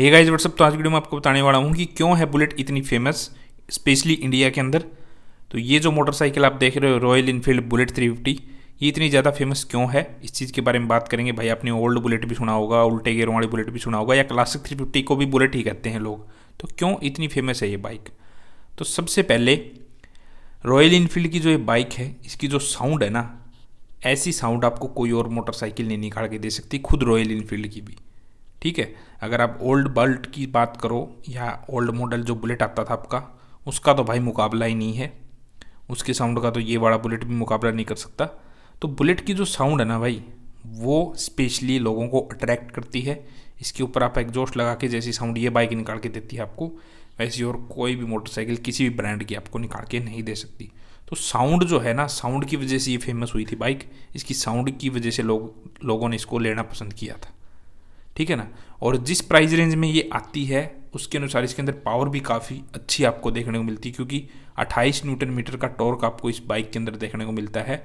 hey guys what's up तो आज video में आपको बताने वाला हूँ कि क्यों है बुलेट इतनी फेमस स्पेशली इंडिया के अंदर तो ये जो मोटरसाइकिल आप देख रहे हो रॉयल इनफील्ड बुलेट 350 ये इतनी ज़्यादा फेमस क्यों है इस चीज़ के बारे में बात करेंगे भाई आपने ओल्ड बुलेट भी सुना होगा उल्टे गेरों वाली बुलेट भी सुना होगा या क्लासिक फिफ्टी को भी बुलेट ही कहते हैं लोग तो क्यों इतनी फेमस है ये बाइक तो सबसे पहले रॉयल इनफील्ड की जो ये बाइक है इसकी जो साउंड है ना ऐसी साउंड आपको कोई और मोटरसाइकिल नहीं निकाल के दे सकती खुद रॉयल इनफील्ड की भी ठीक है अगर आप ओल्ड बल्ट की बात करो या ओल्ड मॉडल जो बुलेट आता था आपका उसका तो भाई मुकाबला ही नहीं है उसके साउंड का तो ये वाला बुलेट भी मुकाबला नहीं कर सकता तो बुलेट की जो साउंड है ना भाई वो स्पेशली लोगों को अट्रैक्ट करती है इसके ऊपर आप एग्जॉस्ट लगा के जैसी साउंड ये बाइक निकाल के देती है आपको वैसी और कोई भी मोटरसाइकिल किसी भी ब्रांड की आपको निकाल के नहीं दे सकती तो साउंड जो है ना साउंड की वजह से ये फेमस हुई थी बाइक इसकी साउंड की वजह से लोग लोगों ने इसको लेना पसंद किया था ठीक है ना और जिस प्राइस रेंज में ये आती है उसके अनुसार इसके अंदर पावर भी काफ़ी अच्छी आपको देखने को मिलती है क्योंकि 28 न्यूटन मीटर का टॉर्क आपको इस बाइक के अंदर देखने को मिलता है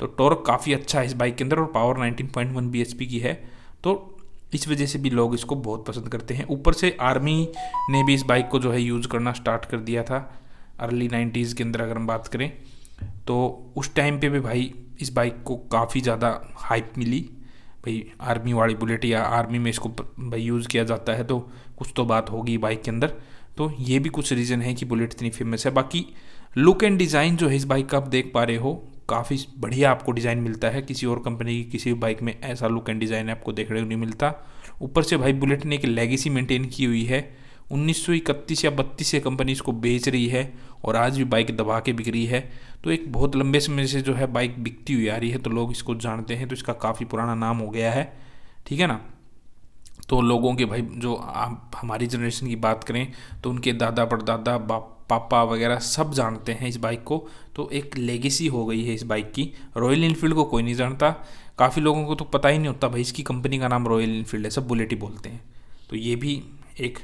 तो टॉर्क काफ़ी अच्छा है इस बाइक के अंदर और पावर 19.1 पॉइंट की है तो इस वजह से भी लोग इसको बहुत पसंद करते हैं ऊपर से आर्मी ने भी इस बाइक को जो है यूज़ करना स्टार्ट कर दिया था अर्ली नाइन्टीज़ के अंदर अगर हम बात करें तो उस टाइम पर भी भाई इस बाइक को काफ़ी ज़्यादा हाइप मिली भाई आर्मी वाली बुलेट या आर्मी में इसको भाई यूज़ किया जाता है तो कुछ तो बात होगी बाइक के अंदर तो ये भी कुछ रीज़न है कि बुलेट इतनी फेमस है बाकी लुक एंड डिज़ाइन जो है इस बाइक का आप देख पा रहे हो काफ़ी बढ़िया आपको डिज़ाइन मिलता है किसी और कंपनी की किसी भी बाइक में ऐसा लुक एंड डिज़ाइन आपको देखने को नहीं मिलता ऊपर से भाई बुलेट ने एक लेगेसी मेंटेन की हुई है उन्नीस या बत्तीस से कंपनी इसको बेच रही है और आज भी बाइक दबा के बिक रही है तो एक बहुत लंबे समय से जो है बाइक बिकती हुई आ रही है तो लोग इसको जानते हैं तो इसका काफ़ी पुराना नाम हो गया है ठीक है ना तो लोगों के भाई जो आप हमारी जनरेशन की बात करें तो उनके दादा परदादा बाप पापा वगैरह सब जानते हैं इस बाइक को तो एक लेगेसी हो गई है इस बाइक की रॉयल इनफील्ड को कोई नहीं जानता काफ़ी लोगों को तो पता ही नहीं होता भाई इसकी कंपनी का नाम रॉयल इनफील्ड है सब बुलेट ही बोलते हैं तो ये भी एक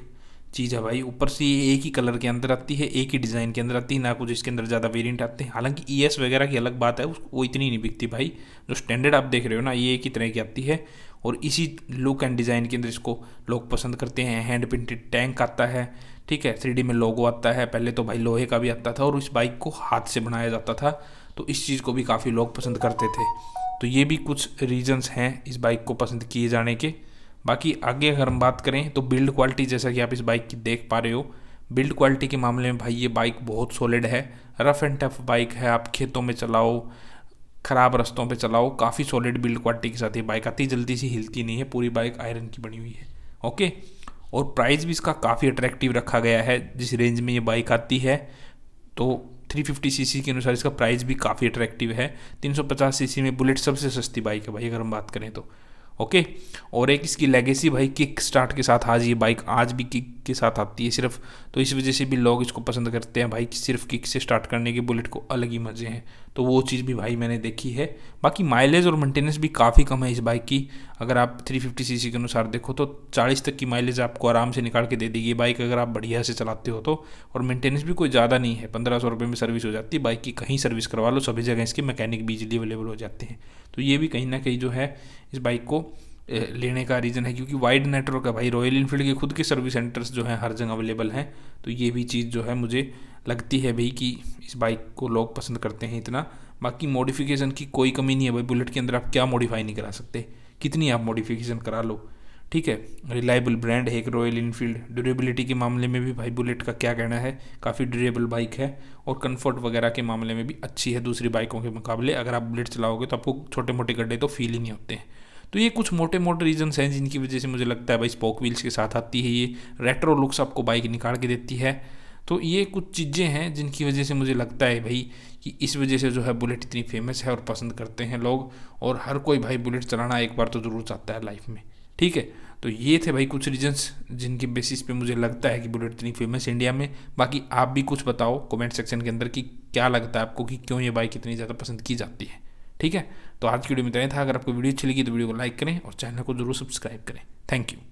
चीज़ है भाई ऊपर से ये एक ही कलर के अंदर आती है एक ही डिज़ाइन के अंदर आती है ना कुछ इसके अंदर ज़्यादा वेरिएंट आते हैं हालांकि ई e एस वगैरह की अलग बात है वो इतनी नहीं बिकती भाई जो स्टैंडर्ड आप देख रहे हो ना ये एक ही तरह की आती है और इसी लुक एंड डिज़ाइन के अंदर इसको लोग पसंद करते हैं हैंड प्रिंटेड टैंक आता है ठीक है थ्री में लोगो आता है पहले तो भाई लोहे का भी आता था और इस बाइक को हाथ से बनाया जाता था तो इस चीज़ को भी काफ़ी लोग पसंद करते थे तो ये भी कुछ रीजंस हैं इस बाइक को पसंद किए जाने के बाकी आगे अगर हम बात करें तो बिल्ड क्वालिटी जैसा कि आप इस बाइक की देख पा रहे हो बिल्ड क्वालिटी के मामले में भाई ये बाइक बहुत सॉलिड है रफ़ एंड टफ बाइक है आप खेतों में चलाओ ख़राब रास्तों पे चलाओ काफ़ी सॉलिड बिल्ड क्वालिटी के साथ ये बाइक आती जल्दी सी हिलती नहीं है पूरी बाइक आयरन की बनी हुई है ओके और प्राइस भी इसका काफ़ी अट्रैक्टिव रखा गया है जिस रेंज में ये बाइक आती है तो 350 सीसी के अनुसार इसका प्राइस भी काफ़ी अट्रैक्टिव है 350 सीसी में बुलेट सबसे सस्ती बाइक है भाई अगर हम बात करें तो ओके और एक इसकी लेगेसी भाई किक स्टार्ट के साथ आज ये बाइक आज भी किक के साथ आती है सिर्फ तो इस वजह से भी लोग इसको पसंद करते हैं भाई सिर्फ किक से स्टार्ट करने के बुलेट को अलग ही मज़े हैं तो वो चीज़ भी भाई मैंने देखी है बाकी माइलेज और मेंटेनेंस भी काफ़ी कम है इस बाइक की अगर आप 350 सीसी के अनुसार देखो तो 40 तक की माइलेज आपको आराम से निकाल के दे देगी बाइक अगर आप बढ़िया से चलाते हो तो और मेंटेनेंस भी कोई ज़्यादा नहीं है पंद्रह सौ रुपये में सर्विस हो जाती है बाइक की कहीं सर्विस करवा लो सभी जगह इसके मैकेनिक भी अवेलेबल हो जाते हैं तो ये भी कहीं ना कहीं जो है इस बाइक को लेने का रीज़न है क्योंकि वाइड नेटवर्क है भाई रॉयल इनफील्ड के खुद के सर्विस सेंटर्स जो हैं हर जगह अवेलेबल हैं तो ये भी चीज़ जो है मुझे लगती है भाई कि इस बाइक को लोग पसंद करते हैं इतना बाकी मॉडिफिकेशन की कोई कमी नहीं है भाई बुलेट के अंदर आप क्या मॉडिफाई नहीं करा सकते कितनी आप मॉडिफिकेशन करा लो ठीक है रिलायबल ब्रांड है एक रॉयल इनफील्ड ड्यूरेबिलिटी के मामले में भी भाई बुलेट का क्या कहना है काफ़ी ड्यूरेबल बाइक है और कंफर्ट वगैरह के मामले में भी अच्छी है दूसरी बाइकों के मुकाबले अगर आप बुलेट चलाओगे तो आपको छोटे मोटे गड्ढे तो फील ही नहीं होते हैं तो ये कुछ मोटे मोटे रीजन्स हैं जिनकी वजह से मुझे लगता है भाई स्पोक व्हील्स के साथ आती है ये रेट्रो लुक्स आपको बाइक निकाल के देती है तो ये कुछ चीज़ें हैं जिनकी वजह से मुझे लगता है भाई कि इस वजह से जो है बुलेट इतनी फेमस है और पसंद करते हैं लोग और हर कोई भाई बुलेट चलाना एक बार तो ज़रूर चाहता है लाइफ में ठीक है तो ये थे भाई कुछ रीजंस जिनके बेसिस पे मुझे लगता है कि बुलेट इतनी फेमस है इंडिया में बाकी आप भी कुछ बताओ कमेंट सेक्शन के अंदर कि क्या लगता है आपको कि क्यों ये बाइक इतनी ज़्यादा पसंद की जाती है ठीक है तो आज की वीडियो में इतना था अगर आपको वीडियो अच्छी लगी तो वीडियो को लाइक करें और चैनल को जरूर सब्सक्राइब करें थैंक यू